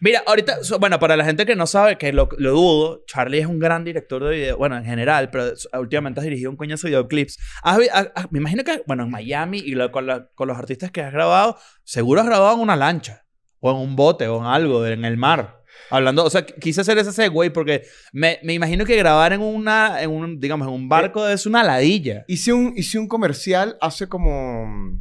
Mira, ahorita, bueno, para la gente que no sabe, que lo, dudo, Charlie es un gran director de video, bueno, en general, pero últimamente has dirigido un coñazo de videoclips. me imagino que, bueno, en Miami y con, los artistas que has grabado, seguro has grabado en una lancha, o en un bote, o en algo, en el mar. Hablando, o sea, quise hacer ese segue porque me, imagino que grabar en una, en un, digamos, en un barco eh, es una ladilla. Hice un, hice un comercial hace como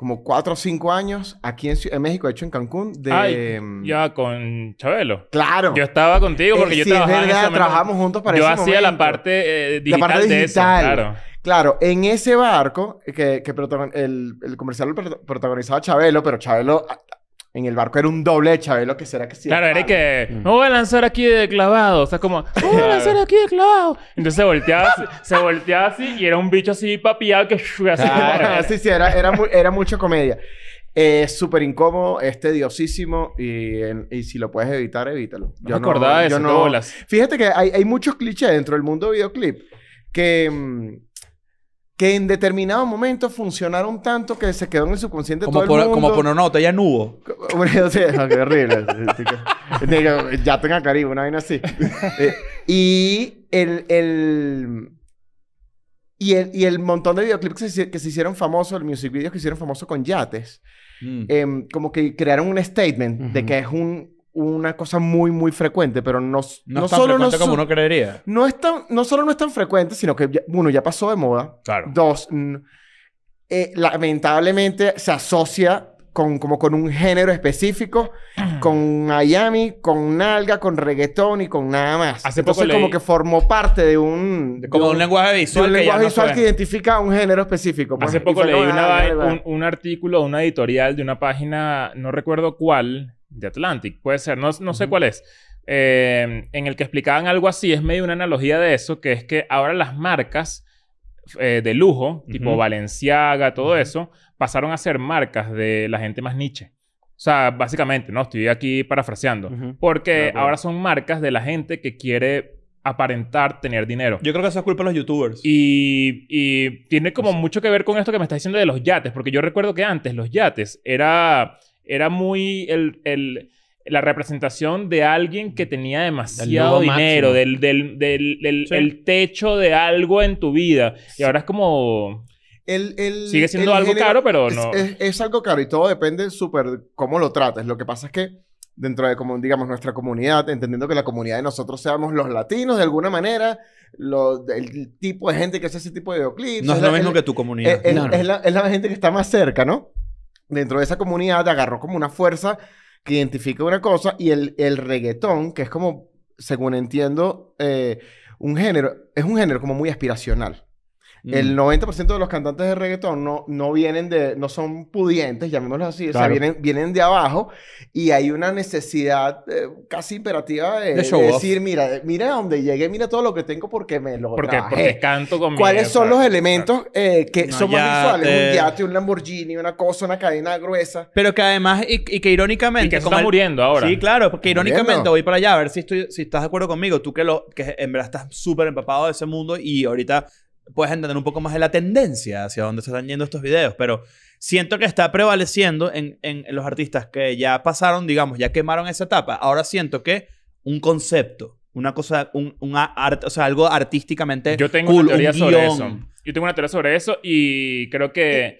como cuatro o cinco años aquí en, México, de hecho en Cancún. De, Ay, mm, ya con Chabelo. Claro. Yo estaba contigo porque yo eh, sí, verdad, en ese trabajamos juntos para Yo hacía eh, la parte digital. La parte digital. claro. Claro, en ese barco, eh, que, el, el, comercial protagonizaba Chabelo, pero Chabelo en el barco era un doble de Chabelo que será que sí. Claro, era que no voy a lanzar aquí de clavado. O sea, como, no voy a lanzar aquí de clavado. Entonces se volteaba, se volteaba así y era un bicho así papiado que así. sí, sí, era, era, mucha comedia. Es eh, súper incómodo, es tediosísimo y, si lo puedes evitar, evítalo. yo me Fíjate que hay, hay muchos clichés dentro del mundo videoclip que mm, que en determinado momento funcionaron tanto que se quedó en el subconsciente como todo por, el mundo. Como poner una nota, ya no hubo. qué horrible. ya tenga caribe, una vaina así. Eh, y el, el... Y el, montón de videoclips que se, hicieron famosos, el music videos que hicieron famosos con yates, mm. em, como que crearon un statement de que es un, una cosa muy, muy frecuente, pero no, no, no tan solo frecuente como uno creería. No, es tan, no solo no es tan frecuente, sino que, bueno uno, ya pasó de moda. Claro. Dos, eh, lamentablemente se asocia con, como con un género específico, con Miami, con Nalga, con reggaetón y con nada más. Hace Entonces, poco como que formó parte de un... como un, lenguaje visual. un lenguaje visual que identifica a un género específico. Pues. Hace poco leí ah, un, un, artículo, una editorial de una página, no recuerdo cuál, de Atlantic, puede ser, no, no sé cuál es, em, en el que explicaban algo así, es medio una analogía de eso, que es que ahora las marcas eh, de lujo, tipo Balenciaga, todo eso, pasaron a ser marcas de la gente más niche. O sea, básicamente, ¿no? Estoy aquí parafraseando. Porque ahora son marcas de la gente que quiere aparentar tener dinero. Yo creo que eso es culpa de los youtubers. Y, tiene como pues mucho que ver con esto que me estás diciendo de los yates, porque yo recuerdo que antes los yates era era muy el, la representación de alguien que tenía demasiado dinero, del, techo de algo en tu vida. Y ahora es como... El, Sigue siendo algo caro, pero no. Es, algo caro y todo depende súper cómo lo trates. Lo que pasa es que dentro de, como, digamos, nuestra comunidad, entendiendo que la comunidad de nosotros seamos los latinos de alguna manera, el tipo de gente que hace ese tipo de videoclips. No es, lo mismo que tu comunidad. Es, la, es la gente que está más cerca, ¿no? dentro de esa comunidad agarró como una fuerza que identifica una cosa y el, el reggaetón, que es como, según entiendo, eh, un género, es un género como muy aspiracional. El 90% mm. de los cantantes de reggaetón no, no vienen de, no son pudientes, llamémoslo así, o sea, vienen, vienen de abajo y hay una necesidad eh, casi imperativa de, decir, mira, eh, mira dónde llegué, mira todo lo que tengo porque me lo porque, Porque canto con ¿Cuáles son los elementos eh, que son más visuales? Un yate, un Lamborghini, una cosa, una cadena gruesa. Pero que además, y, que irónicamente... Y que como está muriendo ahora. Sí, claro, porque irónicamente voy para allá a ver si, estoy, si estás de acuerdo conmigo, tú que, lo, que en verdad estás súper empapado de ese mundo y ahorita puedes entender un poco más de la tendencia hacia dónde se están yendo estos videos, pero siento que está prevaleciendo en, en, los artistas que ya pasaron, digamos, ya quemaron esa etapa. Ahora siento que un concepto, una cosa, un, una arte o sea, algo artísticamente Yo tengo una teoría sobre eso. Yo tengo una teoría sobre eso y creo que eh.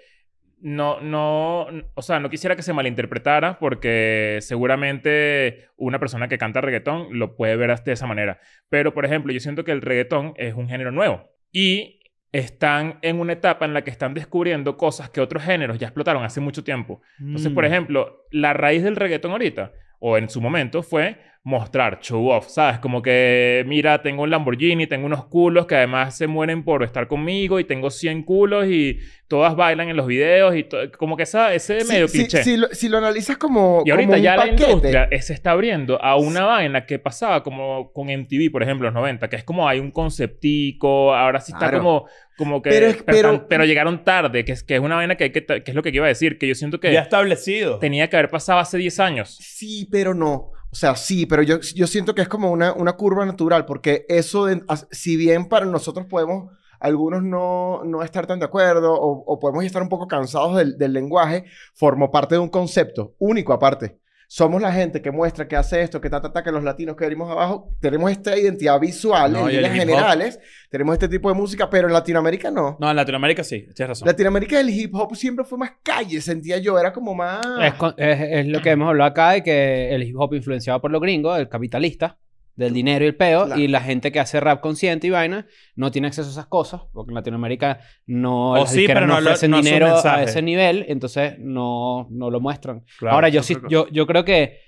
no, no, o sea, no quisiera que se malinterpretara porque seguramente una persona que canta reggaetón lo puede ver de esa manera. Pero, por ejemplo, yo siento que el reggaetón es un género nuevo y están en una etapa en la que están descubriendo cosas que otros géneros ya explotaron hace mucho tiempo. Entonces, por mm. ejemplo, la raíz del reggaeton ahorita, o en su momento, fue mostrar, show off, ¿sabes? Como que, mira, tengo un Lamborghini, tengo unos culos que además se mueren por estar conmigo y tengo 100 culos y todas bailan en los videos y como que esa, ese medio si, lo, si, lo, analizas como Y ahorita ya la industria se está abriendo a una vaina que pasaba como con MTV, por ejemplo, en los 90, que es como hay un conceptico, ahora sí está como como que pero, llegaron tarde, que es, que es una vaina que, es lo que iba a decir, que yo siento que... Ya establecido. Tenía que haber pasado hace 10 años. Sí, pero no. O sea, sí, pero yo, yo siento que es como una, una curva natural, porque eso, si bien para nosotros podemos algunos no, no estar tan de acuerdo o, podemos estar un poco cansados del, del, lenguaje, formó parte de un concepto único aparte somos la gente que muestra que hace esto, que ta, ta, ta, que los latinos que venimos abajo, tenemos esta identidad visual en líneas generales, tenemos este tipo de música, pero en Latinoamérica no. No, en Latinoamérica sí, tienes razón. Latinoamérica el hip hop siempre fue más calle, sentía yo, era como más... Es, lo que hemos hablado acá de que el hip hop influenciado por los gringos, el capitalista, del dinero y el peo, y la gente que hace rap consciente y vaina no tiene acceso a esas cosas, porque en Latinoamérica no, o sí, pero no, dinero a ese nivel, entonces no, no lo muestran. Ahora, yo sí, yo, yo creo que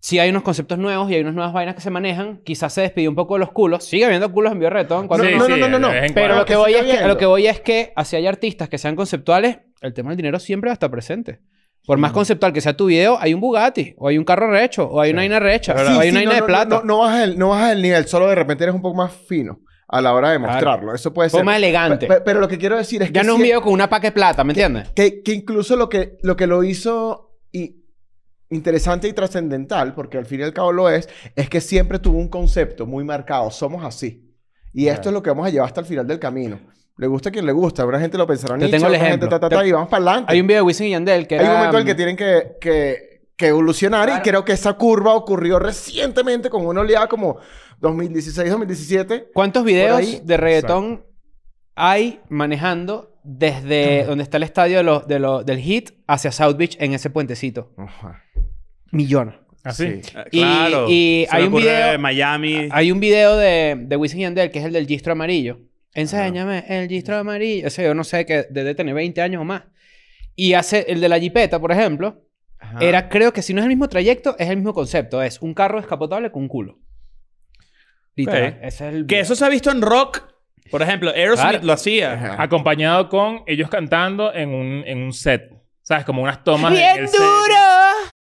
si hay unos conceptos nuevos y hay unas nuevas vainas que se manejan, quizás se despidió un poco de los culos, sigue habiendo culos en Biorreto No, no, no, no, pero lo que, voy es que, lo que voy es que, así hay artistas que sean conceptuales, el tema del dinero siempre va a estar presente. Por más conceptual que sea tu video, hay un Bugatti, o hay un carro recho, o hay una aina recha, o hay una de plata. No, no, bajas el, no el nivel, solo de repente eres un poco más fino a la hora de mostrarlo. Eso puede ser. más elegante. Pero, lo que quiero decir es que. Ya no un video con una paque plata, ¿me entiendes? Que, que, incluso lo que, lo que lo hizo y interesante y trascendental, porque al fin y al cabo lo es, es que siempre tuvo un concepto muy marcado. Somos así. Y esto es lo que vamos a llevar hasta el final del camino. Le gusta a quien le gusta. Habrá gente lo pensará Te tengo el ejemplo. y vamos para adelante. Hay un video de Wisin y Yandel que Hay un momento en el um, que tienen que, evolucionar y creo que esa curva ocurrió recientemente con una oleada como 2016-2017. ¿Cuántos videos de reggaetón hay manejando desde donde está el estadio de del Hit hacia South Beach en ese puentecito? Millones. Así. ¿Ah, eh, claro. hay un video de Miami. Hay un video de, de Wisin y Yandel que es el del gistro amarillo. Enséñame el gistro amarillo. O sea, yo no sé que debe tener 20 años o más. Y hace el de la jipeta, por ejemplo. Era, creo que si no es el mismo trayecto, es el mismo concepto. Es un carro descapotable con un culo. Literal. Que eso se ha visto en rock. Por ejemplo, Aerosmith lo hacía. Acompañado con ellos cantando en un, en un set. ¿Sabes? Como unas tomas. ¡Bien duro!